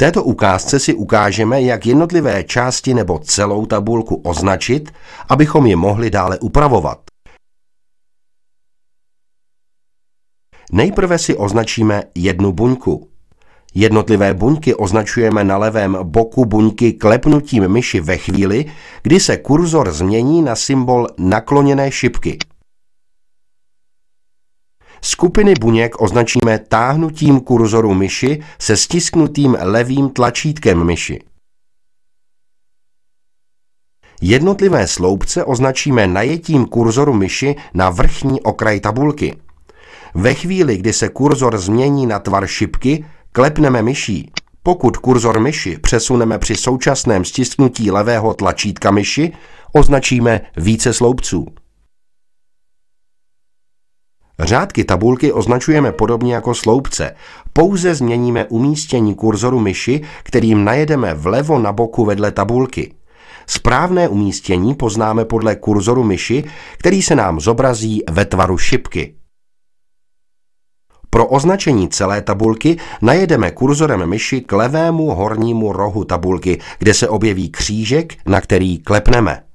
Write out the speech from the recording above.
této ukázce si ukážeme, jak jednotlivé části nebo celou tabulku označit, abychom je mohli dále upravovat. Nejprve si označíme jednu buňku. Jednotlivé buňky označujeme na levém boku buňky klepnutím myši ve chvíli, kdy se kurzor změní na symbol nakloněné šipky. Skupiny buněk označíme táhnutím kurzoru myši se stisknutým levým tlačítkem myši. Jednotlivé sloupce označíme najetím kurzoru myši na vrchní okraj tabulky. Ve chvíli, kdy se kurzor změní na tvar šipky, klepneme myší. Pokud kurzor myši přesuneme při současném stisknutí levého tlačítka myši, označíme více sloupců. Řádky tabulky označujeme podobně jako sloupce. Pouze změníme umístění kurzoru myši, kterým najedeme vlevo na boku vedle tabulky. Správné umístění poznáme podle kurzoru myši, který se nám zobrazí ve tvaru šipky. Pro označení celé tabulky najedeme kurzorem myši k levému hornímu rohu tabulky, kde se objeví křížek, na který klepneme.